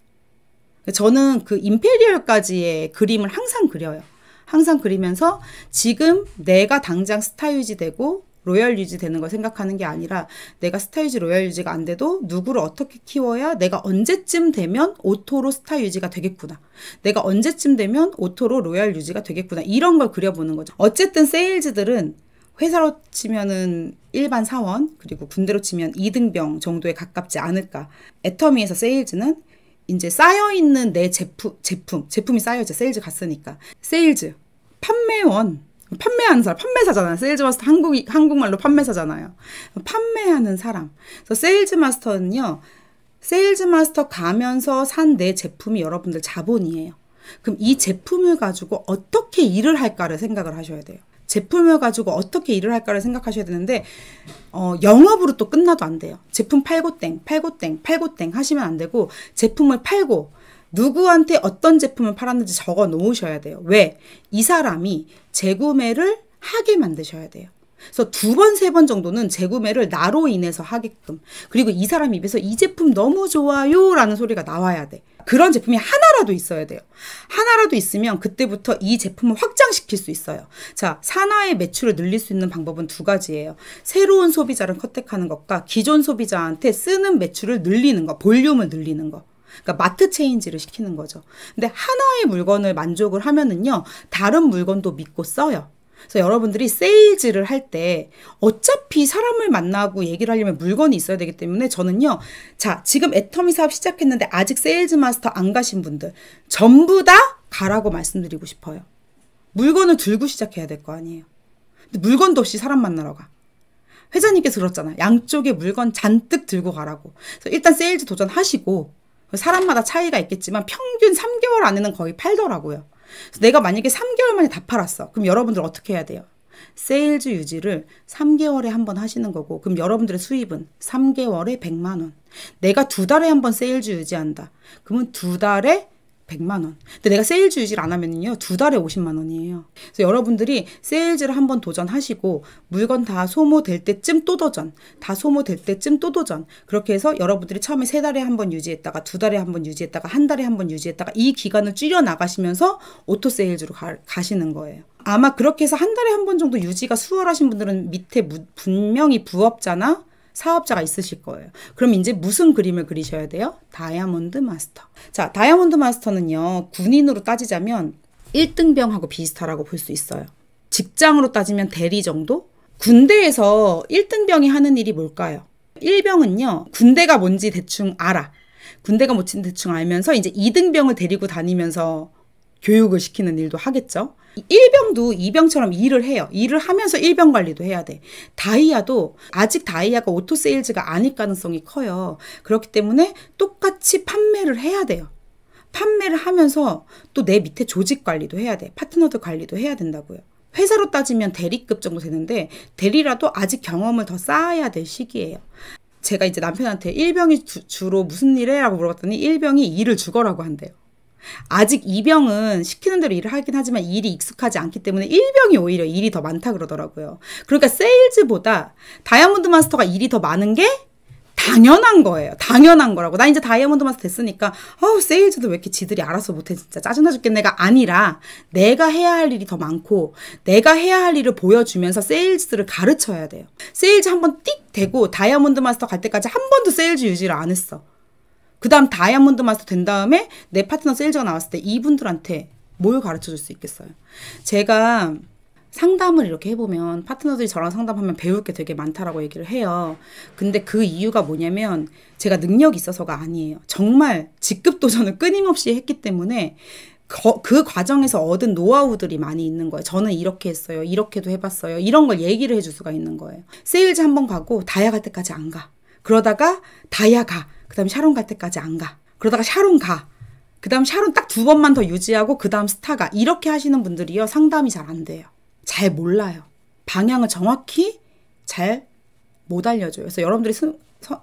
저는 그 임페리얼까지의 그림을 항상 그려요. 항상 그리면서 지금 내가 당장 스타유지 되고 로열 유지되는 걸 생각하는 게 아니라 내가 스타 유지 로열 유지가 안 돼도 누구를 어떻게 키워야 내가 언제쯤 되면 오토로 스타 유지가 되겠구나. 내가 언제쯤 되면 오토로 로열 유지가 되겠구나. 이런 걸 그려보는 거죠. 어쨌든 세일즈들은 회사로 치면은 일반 사원, 그리고 군대로 치면 이등병 정도에 가깝지 않을까. 애터미에서 세일즈는 이제 쌓여있는 내 제품, 제품, 제품이 쌓여있죠. 세일즈 갔으니까. 세일즈, 판매원, 판매하는 사람, 판매사잖아요. 세일즈마스터 한국 한국말로 판매사잖아요. 판매하는 사람. 그래서 세일즈마스터는요. 세일즈마스터 가면서 산 내 제품이 여러분들 자본이에요. 그럼 이 제품을 가지고 어떻게 일을 할까를 생각을 하셔야 돼요. 제품을 가지고 어떻게 일을 할까를 생각하셔야 되는데 어, 영업으로 또 끝나도 안 돼요. 제품 팔고 땡, 팔고 땡, 팔고 땡 하시면 안 되고 제품을 팔고 누구한테 어떤 제품을 팔았는지 적어 놓으셔야 돼요. 왜? 이 사람이 재구매를 하게 만드셔야 돼요. 그래서 두 번, 세 번 정도는 재구매를 나로 인해서 하게끔. 그리고 이 사람 입에서 이 제품 너무 좋아요 라는 소리가 나와야 돼. 그런 제품이 하나라도 있어야 돼요. 하나라도 있으면 그때부터 이 제품을 확장시킬 수 있어요. 자, 산하의 매출을 늘릴 수 있는 방법은 두 가지예요. 새로운 소비자를 컨택하는 것과 기존 소비자한테 쓰는 매출을 늘리는 것, 볼륨을 늘리는 것. 그러니까 마트 체인지를 시키는 거죠. 근데 하나의 물건을 만족을 하면은요, 다른 물건도 믿고 써요. 그래서 여러분들이 세일즈를 할 때 어차피 사람을 만나고 얘기를 하려면 물건이 있어야 되기 때문에 저는요. 자, 지금 애터미 사업 시작했는데 아직 세일즈 마스터 안 가신 분들 전부 다 가라고 말씀드리고 싶어요. 물건을 들고 시작해야 될 거 아니에요. 근데 물건도 없이 사람 만나러 가. 회장님께서 그렇잖아. 요 양쪽에 물건 잔뜩 들고 가라고. 그래서 일단 세일즈 도전하시고 사람마다 차이가 있겠지만 평균 3개월 안에는 거의 팔더라고요. 내가 만약에 3개월 만에 다 팔았어. 그럼 여러분들 어떻게 해야 돼요? 세일즈 유지를 3개월에 한 번 하시는 거고 그럼 여러분들의 수입은 3개월에 100만 원. 내가 두 달에 한 번 세일즈 유지한다. 그러면 두 달에 100만 원. 근데 내가 세일즈 유지를 안 하면요. 두 달에 50만 원이에요. 그래서 여러분들이 세일즈를 한번 도전하시고 물건 다 소모될 때쯤 또 도전. 다 소모될 때쯤 또 도전. 그렇게 해서 여러분들이 처음에 세 달에 한 번 유지했다가 두 달에 한 번 유지했다가 한 달에 한 번 유지했다가 이 기간을 줄여 나가시면서 오토 세일즈로 가, 가시는 거예요. 아마 그렇게 해서 한 달에 한 번 정도 유지가 수월하신 분들은 밑에 무, 분명히 부업자나 사업자가 있으실 거예요. 그럼 이제 무슨 그림을 그리셔야 돼요? 다이아몬드 마스터. 자, 다이아몬드 마스터는요. 군인으로 따지자면 1등병하고 비슷하라고 볼 수 있어요. 직장으로 따지면 대리 정도? 군대에서 1등병이 하는 일이 뭘까요? 1병은요. 군대가 뭔지 대충 알아. 군대가 뭔지 대충 알면서 이제 2등병을 데리고 다니면서 교육을 시키는 일도 하겠죠. 1병도2병처럼 일을 해요. 일을 하면서 1병 관리도 해야 돼. 다이아도 아직 다이아가 오토 세일즈가 아닐 가능성이 커요. 그렇기 때문에 똑같이 판매를 해야 돼요. 판매를 하면서 또 내 밑에 조직 관리도 해야 돼. 파트너들 관리도 해야 된다고요. 회사로 따지면 대리급 정도 되는데 대리라도 아직 경험을 더 쌓아야 될 시기예요. 제가 이제 남편한테 1병이 주, 로 무슨 일 해? 라고 물어봤더니 1병이 일을 죽어라고 한대요. 아직 이병은 시키는 대로 일을 하긴 하지만 일이 익숙하지 않기 때문에 일병이 오히려 일이 더 많다 그러더라고요. 그러니까 세일즈보다 다이아몬드 마스터가 일이 더 많은 게 당연한 거예요. 당연한 거라고. 나 이제 다이아몬드 마스 터 됐으니까, 어우 세일즈도 왜 이렇게 지들이 알아서 못해, 진짜. 짜증나 죽겠네가 아니라, 내가 해야 할 일이 더 많고, 내가 해야 할 일을 보여주면서 세일즈를 가르쳐야 돼요. 세일즈 한 번 띡되고 다이아몬드 마스터 갈 때까지 한 번도 세일즈 유지를 안 했어. 그 다음 다이아몬드 마스터 된 다음에 내 파트너 세일즈가 나왔을 때 이분들한테 뭘 가르쳐 줄 수 있겠어요? 제가 상담을 이렇게 해보면 파트너들이 저랑 상담하면 배울 게 되게 많다라고 얘기를 해요. 근데 그 이유가 뭐냐면 제가 능력이 있어서가 아니에요. 정말 직급 도전을 끊임없이 했기 때문에 거, 그 과정에서 얻은 노하우들이 많이 있는 거예요. 저는 이렇게 했어요. 이렇게도 해봤어요. 이런 걸 얘기를 해줄 수가 있는 거예요. 세일즈 한 번 가고 다이아 갈 때까지 안 가. 그러다가 다이아 가. 그다음에 샤론 갈 때까지 안 가. 그러다가 샤론 가. 그다음 샤론 딱 두 번만 더 유지하고 그다음 스타가 이렇게 하시는 분들이요 상담이 잘 안 돼요. 잘 몰라요. 방향을 정확히 잘 못 알려줘요. 그래서 여러분들이 스,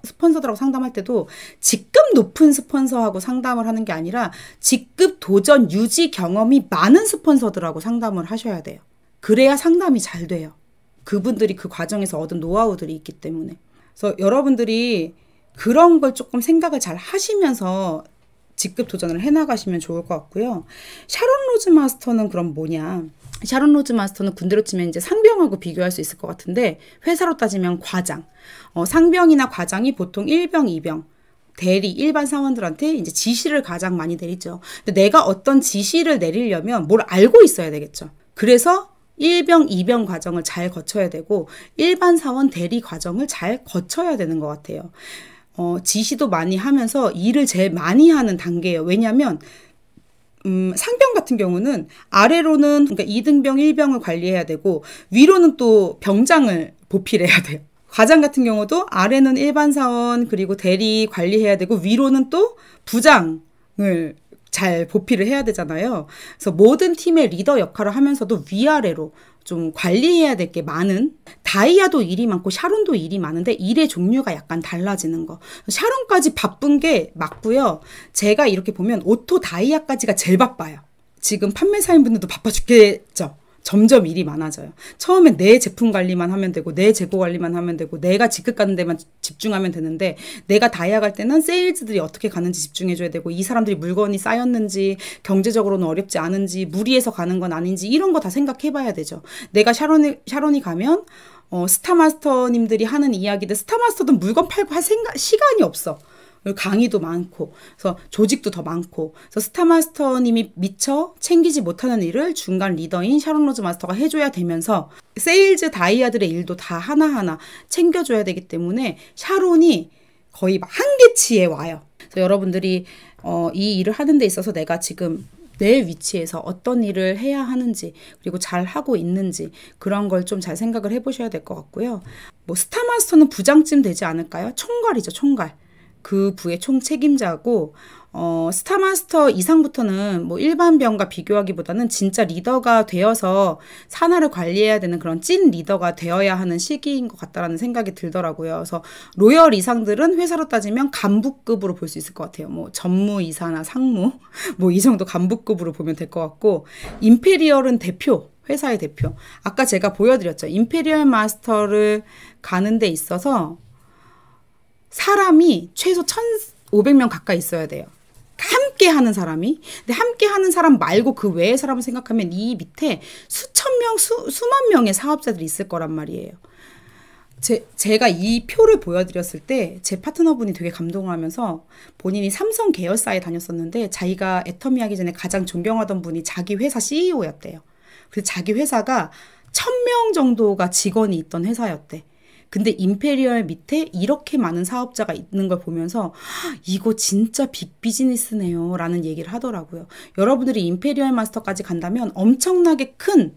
스폰서들하고 상담할 때도 직급 높은 스폰서하고 상담을 하는 게 아니라 직급 도전 유지 경험이 많은 스폰서들하고 상담을 하셔야 돼요. 그래야 상담이 잘 돼요. 그분들이 그 과정에서 얻은 노하우들이 있기 때문에. 그래서 여러분들이 그런 걸 조금 생각을 잘 하시면서 직급 도전을 해나가시면 좋을 것 같고요. 샤론 로즈 마스터는 그럼 뭐냐? 샤론 로즈 마스터는 군대로 치면 이제 상병하고 비교할 수 있을 것 같은데 회사로 따지면 과장. 어, 상병이나 과장이 보통 1병, 2병. 대리 일반 사원들한테 이제 지시를 가장 많이 내리죠. 근데 내가 어떤 지시를 내리려면 뭘 알고 있어야 되겠죠. 그래서 1병, 2병 과정을 잘 거쳐야 되고 일반 사원 대리 과정을 잘 거쳐야 되는 것 같아요. 어, 지시도 많이 하면서 일을 제일 많이 하는 단계예요. 왜냐하면 음, 상병 같은 경우는 아래로는 그러니까 2등병, 1병을 관리해야 되고 위로는 또 병장을 보필해야 <laughs> 돼요. 과장 같은 경우도 아래는 일반 사원 그리고 대리 관리해야 되고 위로는 또 부장을 잘 보필을 해야 되잖아요. 그래서 모든 팀의 리더 역할을 하면서도 위아래로 좀 관리해야 될 게 많은 다이아도 일이 많고 샤론도 일이 많은데 일의 종류가 약간 달라지는 거 샤론까지 바쁜 게 맞고요 제가 이렇게 보면 오토 다이아까지가 제일 바빠요 지금 판매사인분들도 바빠 죽겠죠 점점 일이 많아져요. 처음에 내 제품 관리만 하면 되고 내 재고 관리만 하면 되고 내가 직급 가는 데만 집중하면 되는데 내가 다이아 갈 때는 세일즈들이 어떻게 가는지 집중해줘야 되고 이 사람들이 물건이 쌓였는지 경제적으로는 어렵지 않은지 무리해서 가는 건 아닌지 이런 거 다 생각해봐야 되죠. 내가 샤론이, 샤론이 가면 어, 스타마스터님들이 하는 이야기들 스타마스터도 물건 팔고 할 생각 시간이 없어. 강의도 많고 그래서 조직도 더 많고 그래서 스타마스터님이 미처 챙기지 못하는 일을 중간 리더인 샤론 로즈 마스터가 해줘야 되면서 세일즈 다이아들의 일도 다 하나하나 챙겨줘야 되기 때문에 샤론이 거의 한계치에 와요. 그래서 여러분들이 어, 이 일을 하는 데 있어서 내가 지금 내 위치에서 어떤 일을 해야 하는지 그리고 잘 하고 있는지 그런 걸 좀 잘 생각을 해보셔야 될 것 같고요. 뭐 스타마스터는 부장쯤 되지 않을까요? 총괄이죠, 총괄. 그 부의 총 책임자고 어, 스타마스터 이상부터는 뭐 일반 병과 비교하기보다는 진짜 리더가 되어서 산하를 관리해야 되는 그런 찐 리더가 되어야 하는 시기인 것 같다라는 생각이 들더라고요. 그래서 로열 이상들은 회사로 따지면 간부급으로 볼 수 있을 것 같아요. 뭐 전무 이사나 상무 <laughs> 뭐 이 정도 간부급으로 보면 될 것 같고 임페리얼은 대표 회사의 대표. 아까 제가 보여드렸죠. 임페리얼 마스터를 가는 데 있어서 사람이 최소 1,500명 가까이 있어야 돼요. 함께 하는 사람이. 근데 함께 하는 사람 말고 그 외의 사람을 생각하면 이 밑에 수천 명, 수, 수만 명의 사업자들이 있을 거란 말이에요. 제, 제가 이 표를 보여드렸을 때 제 파트너분이 되게 감동을 하면서 본인이 삼성 계열사에 다녔었는데 자기가 애터미 하기 전에 가장 존경하던 분이 자기 회사 CEO였대요. 그래서 자기 회사가 천명 정도가 직원이 있던 회사였대. 근데 임페리얼 밑에 이렇게 많은 사업자가 있는 걸 보면서 이거 진짜 빅 비즈니스네요. 라는 얘기를 하더라고요. 여러분들이 임페리얼 마스터까지 간다면 엄청나게 큰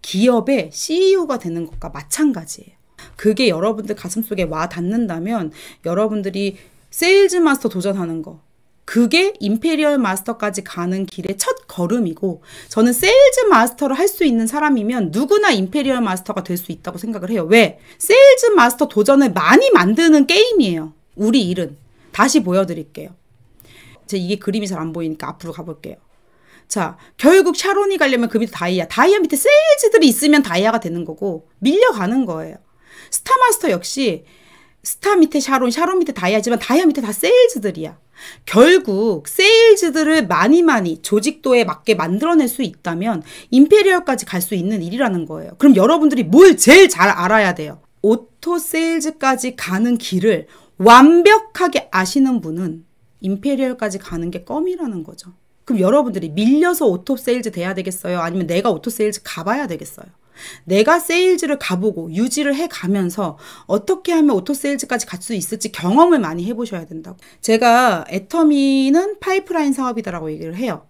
기업의 CEO가 되는 것과 마찬가지예요. 그게 여러분들 가슴속에 와 닿는다면 여러분들이 세일즈 마스터 도전하는 거, 그게 임페리얼 마스터까지 가는 길의 첫 걸음이고 저는 세일즈 마스터를 할 수 있는 사람이면 누구나 임페리얼 마스터가 될 수 있다고 생각을 해요. 왜? 세일즈 마스터 도전을 많이 만드는 게임이에요. 우리 일은. 다시 보여드릴게요. 제 이게 그림이 잘 안 보이니까 앞으로 가볼게요. 자, 결국 샤론이 가려면 그 밑에 다이아. 다이아 밑에 세일즈들이 있으면 다이아가 되는 거고 밀려가는 거예요. 스타마스터 역시 스타 밑에 샤론, 샤론 밑에 다이아지만 다이아 밑에 다 세일즈들이야. 결국 세일즈들을 많이 많이 조직도에 맞게 만들어낼 수 있다면 임페리얼까지 갈 수 있는 일이라는 거예요. 그럼 여러분들이 뭘 제일 잘 알아야 돼요? 오토 세일즈까지 가는 길을 완벽하게 아시는 분은 임페리얼까지 가는 게 껌이라는 거죠. 그럼 여러분들이 밀려서 오토 세일즈 돼야 되겠어요? 아니면 내가 오토 세일즈 가봐야 되겠어요? 내가 세일즈를 가보고 유지를 해가면서 어떻게 하면 오토 세일즈까지 갈 수 있을지 경험을 많이 해보셔야 된다고. 제가 애터미는 파이프라인 사업이다라고 얘기를 해요.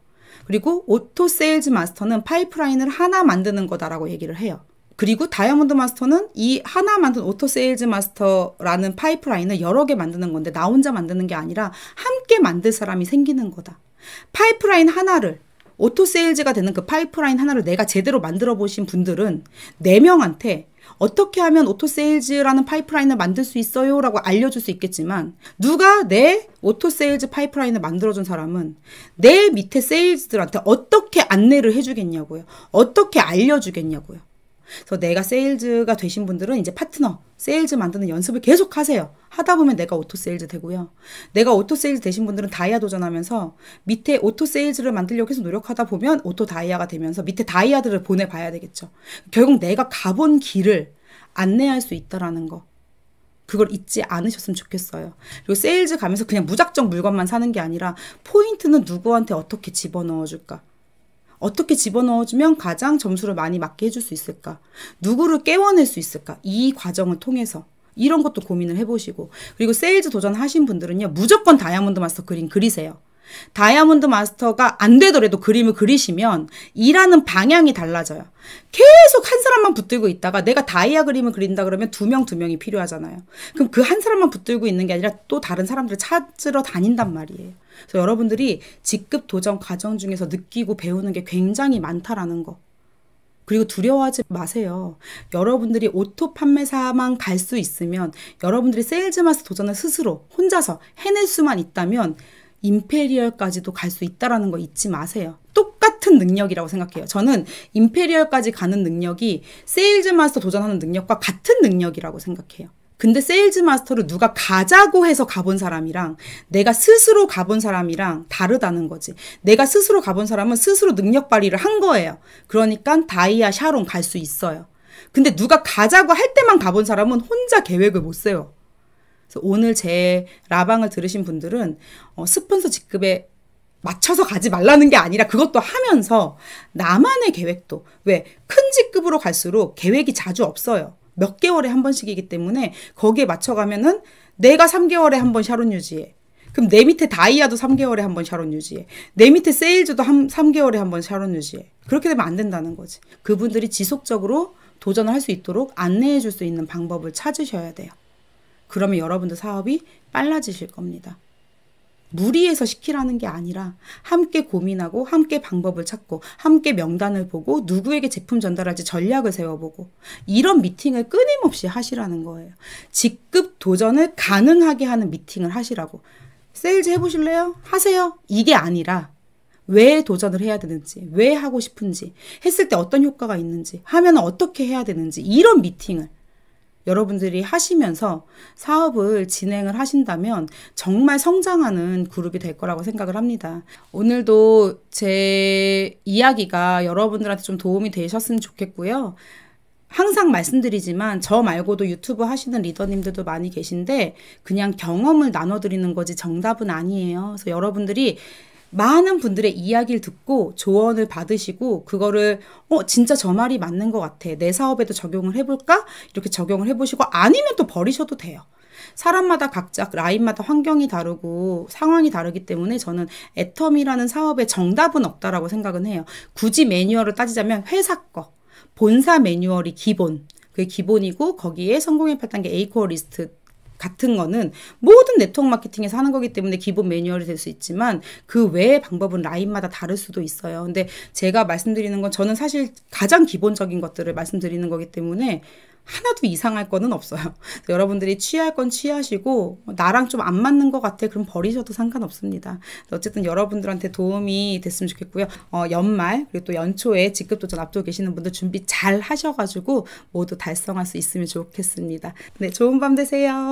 그리고 오토 세일즈 마스터는 파이프라인을 하나 만드는 거다라고 얘기를 해요. 그리고 다이아몬드 마스터는 이 하나 만든 오토 세일즈 마스터라는 파이프라인을 여러 개 만드는 건데 나 혼자 만드는 게 아니라 함께 만들 사람이 생기는 거다. 파이프라인 하나를 오토 세일즈가 되는 그 파이프라인 하나를 내가 제대로 만들어 보신 분들은 4명한테 어떻게 하면 오토 세일즈라는 파이프라인을 만들 수 있어요? 라고 알려줄 수 있겠지만, 누가 내 오토 세일즈 파이프라인을 만들어준 사람은 내 밑에 세일즈들한테 어떻게 안내를 해주겠냐고요. 어떻게 알려주겠냐고요. 그래서 내가 세일즈가 되신 분들은 이제 파트너, 세일즈 만드는 연습을 계속 하세요. 하다 보면 내가 오토 세일즈 되고요. 내가 오토 세일즈 되신 분들은 다이아 도전하면서 밑에 오토 세일즈를 만들려고 계속 노력하다 보면 오토 다이아가 되면서 밑에 다이아들을 보내봐야 되겠죠. 결국 내가 가본 길을 안내할 수 있다라는 거. 그걸 잊지 않으셨으면 좋겠어요. 그리고 세일즈 가면서 그냥 무작정 물건만 사는 게 아니라 포인트는 누구한테 어떻게 집어넣어줄까. 어떻게 집어넣어주면 가장 점수를 많이 맞게 해줄 수 있을까? 누구를 깨워낼 수 있을까? 이 과정을 통해서 이런 것도 고민을 해보시고 그리고 세일즈 도전하신 분들은요 무조건 다이아몬드 마스터 그림 그리세요. 다이아몬드 마스터가 안 되더라도 그림을 그리시면 일하는 방향이 달라져요. 계속 한 사람만 붙들고 있다가 내가 다이아 그림을 그린다 그러면 두 명, 두 명이 필요하잖아요. 그럼 그 한 사람만 붙들고 있는 게 아니라 또 다른 사람들을 찾으러 다닌단 말이에요. 그래서 여러분들이 직급 도전 과정 중에서 느끼고 배우는 게 굉장히 많다라는 거. 그리고 두려워하지 마세요. 여러분들이 오토 판매사만 갈 수 있으면 여러분들이 세일즈마스 도전을 스스로 혼자서 해낼 수만 있다면 임페리얼까지도 갈 수 있다라는 거 잊지 마세요. 똑같은 능력이라고 생각해요. 저는 임페리얼까지 가는 능력이 세일즈 마스터 도전하는 능력과 같은 능력이라고 생각해요. 근데 세일즈 마스터를 누가 가자고 해서 가본 사람이랑 내가 스스로 가본 사람이랑 다르다는 거지. 내가 스스로 가본 사람은 스스로 능력 발휘를 한 거예요. 그러니까 다이아 샤론 갈 수 있어요. 근데 누가 가자고 할 때만 가본 사람은 혼자 계획을 못 세워. 그래서 오늘 제 라방을 들으신 분들은 어, 스폰서 직급에 맞춰서 가지 말라는 게 아니라 그것도 하면서 나만의 계획도 왜 큰 직급으로 갈수록 계획이 자주 없어요. 몇 개월에 한 번씩이기 때문에 거기에 맞춰가면은 내가 3개월에 한 번 샤론 유지해. 그럼 내 밑에 다이아도 3개월에 한 번 샤론 유지해. 내 밑에 세일즈도 한, 3개월에 한 번 샤론 유지해. 그렇게 되면 안 된다는 거지. 그분들이 지속적으로 도전을 할 수 있도록 안내해 줄 수 있는 방법을 찾으셔야 돼요. 그러면 여러분들 사업이 빨라지실 겁니다. 무리해서 시키라는 게 아니라 함께 고민하고 함께 방법을 찾고 함께 명단을 보고 누구에게 제품 전달할지 전략을 세워보고 이런 미팅을 끊임없이 하시라는 거예요. 직급 도전을 가능하게 하는 미팅을 하시라고. 세일즈 해보실래요? 하세요. 이게 아니라 왜 도전을 해야 되는지, 왜 하고 싶은지, 했을 때 어떤 효과가 있는지, 하면 어떻게 해야 되는지 이런 미팅을 여러분들이 하시면서 사업을 진행을 하신다면 정말 성장하는 그룹이 될 거라고 생각을 합니다. 오늘도 제 이야기가 여러분들한테 좀 도움이 되셨으면 좋겠고요. 항상 말씀드리지만 저 말고도 유튜브 하시는 리더님들도 많이 계신데 그냥 경험을 나눠드리는 거지 정답은 아니에요. 그래서 여러분들이 많은 분들의 이야기를 듣고 조언을 받으시고 그거를 어 진짜 저 말이 맞는 것 같아 내 사업에도 적용을 해볼까 이렇게 적용을 해보시고 아니면 또 버리셔도 돼요. 사람마다 각자 라인마다 환경이 다르고 상황이 다르기 때문에 저는 애텀이라는 사업의 정답은 없다라고 생각은 해요. 굳이 매뉴얼을 따지자면 회사 거 본사 매뉴얼이 기본 그게 기본이고 거기에 성공의 8단계 이코어 리스트 같은 거는 모든 네트워크 마케팅에서 하는 거기 때문에 기본 매뉴얼이 될 수 있지만 그 외의 방법은 라인마다 다를 수도 있어요. 근데 제가 말씀드리는 건 저는 사실 가장 기본적인 것들을 말씀드리는 거기 때문에 하나도 이상할 거는 없어요. <laughs> 여러분들이 취할 건 취하시고 나랑 좀 안 맞는 것 같아 그럼 버리셔도 상관없습니다. 어쨌든 여러분들한테 도움이 됐으면 좋겠고요. 어, 연말 그리고 또 연초에 직급 도전 앞두고 계시는 분들 준비 잘 하셔가지고 모두 달성할 수 있으면 좋겠습니다. 네, 좋은 밤 되세요.